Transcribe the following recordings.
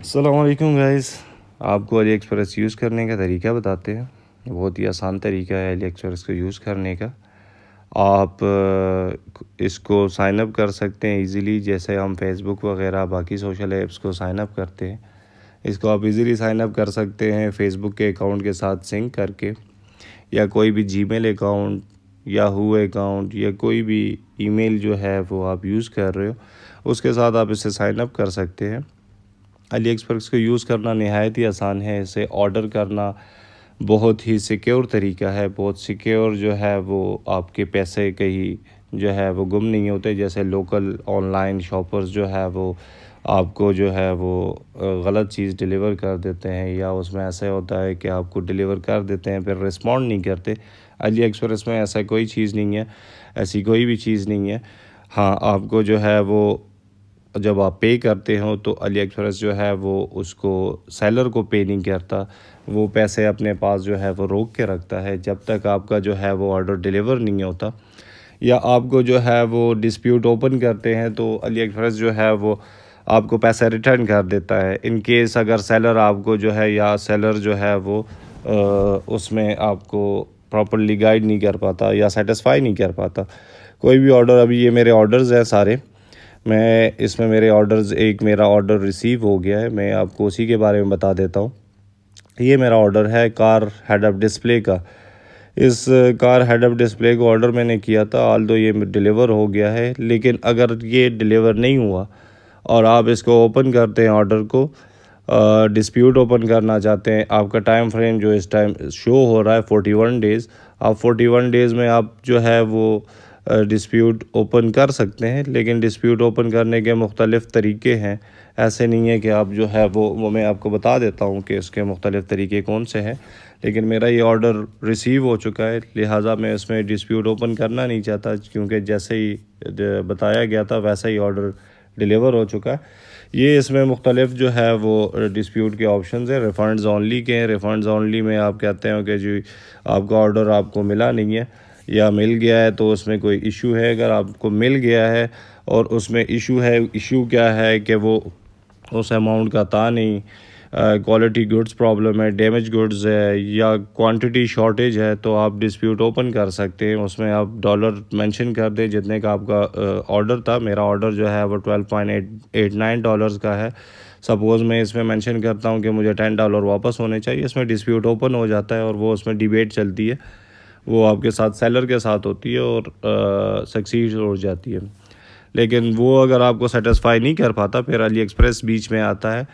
अल्लाम गाइज़ आपको Ali express use करने का तरीका बताते हैं बहुत ही आसान तरीका है अली एक्सप्रेस को यूज़ करने का आप इसको साइन अप कर सकते हैं इजीली जैसे हम फेसबुक वगैरह बाकी सोशल ऐप्स को साइन अप करते हैं इसको आप इजीली साइन अप कर सकते हैं फेसबुक के अकाउंट के साथ सिंक करके या कोई भी जी अकाउंट याहू अकाउंट या कोई भी ईमेल जो है वो आप यूज़ कर रहे हो उसके साथ आप इसे साइन अप कर सकते हैं अली एक्सप्रेस को यूज़ करना नहायत ही आसान है इसे ऑर्डर करना बहुत ही सिक्योर तरीका है बहुत सिक्योर जो है वो आपके पैसे कहीं जो है वो गुम नहीं होते जैसे लोकल ऑनलाइन शॉपर्स जो है वो आपको जो है वो गलत चीज़ डिलीवर कर देते हैं या उसमें ऐसा होता है कि आपको डिलीवर कर देते हैं फिर रिस्पॉन्ड नहीं करते अली एक्सप्रेस में ऐसा कोई चीज़ नहीं है ऐसी कोई भी चीज़ नहीं है हाँ आपको जो है वो जब आप पे करते हो तो अली एक्सप्रेस जो है वो उसको सेलर को पे नहीं करता वो पैसे अपने पास जो है वो रोक के रखता है जब तक आपका जो है वो ऑर्डर डिलीवर नहीं होता या आपको जो है वो डिस्प्यूट ओपन करते हैं तो अली एक्सप्रेस जो है वो आपको पैसा रिटर्न कर देता है इन केस अगर सेलर आपको जो है या सेलर जो है वो आ, उसमें आपको प्रॉपरली गाइड नहीं कर पाता या सेटिस्फाई नहीं कर पाता कोई भी ऑर्डर अभी ये मेरे ऑर्डर्स हैं सारे मैं इसमें मेरे ऑर्डर्स एक मेरा ऑर्डर रिसीव हो गया है मैं आपको उसी के बारे में बता देता हूँ ये मेरा ऑर्डर है कार हेड अप डिस्प्ले का इस कार हेड अप डिस्प्ले को ऑर्डर मैंने किया था आल दो ये डिलीवर हो गया है लेकिन अगर ये डिलीवर नहीं हुआ और आप इसको ओपन करते हैं ऑर्डर को डिस्प्यूट uh, ओपन करना चाहते हैं आपका टाइम फ्रेम जो इस टाइम शो हो रहा है फोर्टी वन डेज़ आप फोर्टी वन डेज़ में आप जो है वो डिस्प्यूट ओपन कर सकते हैं लेकिन डिस्प्यूट ओपन करने के मुख्तलिफ़ तरीके हैं ऐसे नहीं है कि आप जो है वो वो मैं आपको बता देता हूँ कि इसके मुख्तलिफ़ तरीके कौन से हैं लेकिन मेरा ये ऑर्डर रिसीव हो चुका है लिहाजा मैं इसमें डिस्प्यूट ओपन करना नहीं चाहता क्योंकि जैसे ही बताया गया था वैसा ही ऑर्डर डिलीवर हो चुका है ये इसमें मुख्तलिफ जो है वो डिस्प्यूट के ऑप्शन हैं रिफंड ऑनली के हैं रिफंड ऑनली में आप कहते हो कि जी आपका ऑर्डर आपको मिला नहीं है या मिल गया है तो उसमें कोई इशू है अगर आपको मिल गया है और उसमें इशू है इशू क्या है कि वो उस अमाउंट का था नहीं क्वालिटी गुड्स प्रॉब्लम है डैमेज गुड्स है या क्वांटिटी शॉर्टेज है तो आप डिस्प्यूट ओपन कर सकते हैं उसमें आप डॉलर मेंशन कर दें जितने का आपका ऑर्डर था मेरा ऑर्डर जो है वो twelve point eight eight nine dollar का है सपोज़ मैं इसमें मेंशन करता हूँ कि मुझे टेन डॉलर वापस होने चाहिए इसमें डिस्प्यूट ओपन हो जाता है और वो उसमें डिबेट चलती है वो आपके साथ सेलर के साथ होती है और सक्सीड हो जाती है लेकिन वो अगर आपको सेटिस्फाई नहीं कर पाता फिर अली एक्सप्रेस बीच में आता है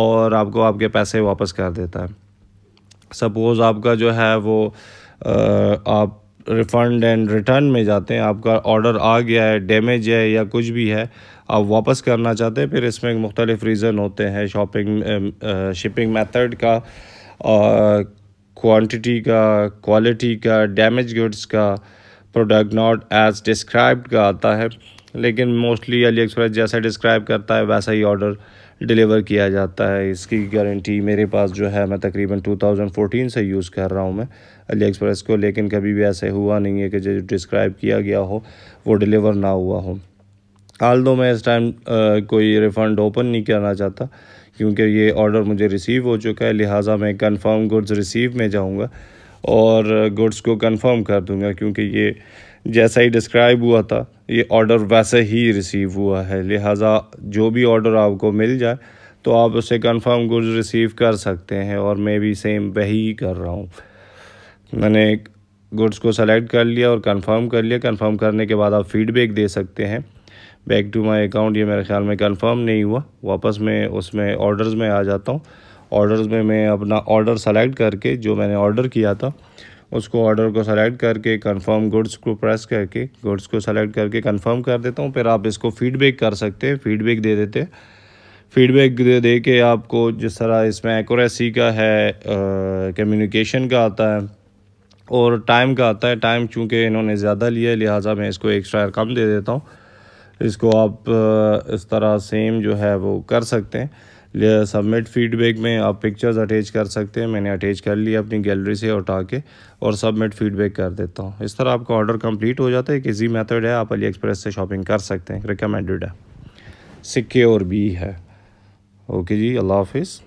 और आपको आपके पैसे वापस कर देता है सपोज़ आपका जो है वो आ, आप रिफ़ंड एंड रिटर्न में जाते हैं आपका ऑर्डर आ गया है डैमेज है या कुछ भी है आप वापस करना चाहते हैं फिर इसमें मुख्तलिफ़ रीज़न होते हैं शॉपिंग शिपिंग मेथड का आ, क्वांटिटी का क्वालिटी का डैमेज गुड्स का प्रोडक्ट नॉट एज डिस्क्राइब्ड का आता है लेकिन मोस्टली अली एक्सप्रेस जैसा डिस्क्राइब करता है वैसा ही ऑर्डर डिलीवर किया जाता है इसकी गारंटी मेरे पास जो है मैं तकरीबन 2014 से यूज़ कर रहा हूँ मैं अली एक्सप्रेस को लेकिन कभी भी ऐसे हुआ नहीं है कि जो डिस्क्राइब किया गया हो वो डिलीवर ना हुआ हो हाल दो मैं इस टाइम कोई रिफ़ंड ओपन नहीं करना चाहता क्योंकि ये ऑर्डर मुझे रिसीव हो चुका है लिहाजा मैं कंफर्म गुड्स रिसीव में जाऊँगा और गुड्स को कंफर्म कर दूँगा क्योंकि ये जैसा ही डिस्क्राइब हुआ था ये ऑर्डर वैसे ही रिसीव हुआ है लिहाजा जो भी ऑर्डर आपको मिल जाए तो आप उसे कंफर्म गुड्स रिसीव कर सकते हैं और मैं भी सेम वही कर रहा हूँ मैंने गुड्स को सेलेक्ट कर लिया और कंफर्म कर लिया कंफर्म करने के बाद आप फीडबैक दे सकते हैं बैक टू माय अकाउंट ये मेरे ख्याल में कंफर्म नहीं हुआ वापस मैं उसमें ऑर्डर्स में आ जाता हूँ ऑर्डर्स में मैं अपना ऑर्डर सेलेक्ट करके जो मैंने ऑर्डर किया था उसको ऑर्डर को सेलेक्ट करके कंफर्म गुड्स को प्रेस करके गुड्स को सेलेक्ट करके कंफर्म कर देता हूँ फिर आप इसको फीडबैक कर सकते हैं फीडबैक दे देते हैं फीडबैक दे दे के आपको जिस तरह इसमें एक्यूरेसी का है कम्युनिकेशन का आता है और टाइम का आता है टाइम चूँकि इन्होंने ज़्यादा लिया है लिहाजा मैं इसको एक्स्ट्रा कम दे देता हूँ इसको आप इस तरह सेम जो है वो कर सकते हैं सबमिट फीडबैक में आप पिक्चर्स अटैच कर सकते हैं मैंने अटैच कर लिया अपनी गैलरी से उठा के और सबमिट फीडबैक कर देता हूँ इस तरह आपका ऑर्डर कंप्लीट हो जाता है एक ईजी मेथड है आप अली एक्सप्रेस से शॉपिंग कर सकते हैं रिकमेंडेड है सिक्योर भी है ओके जी अल्लाह हाफिज़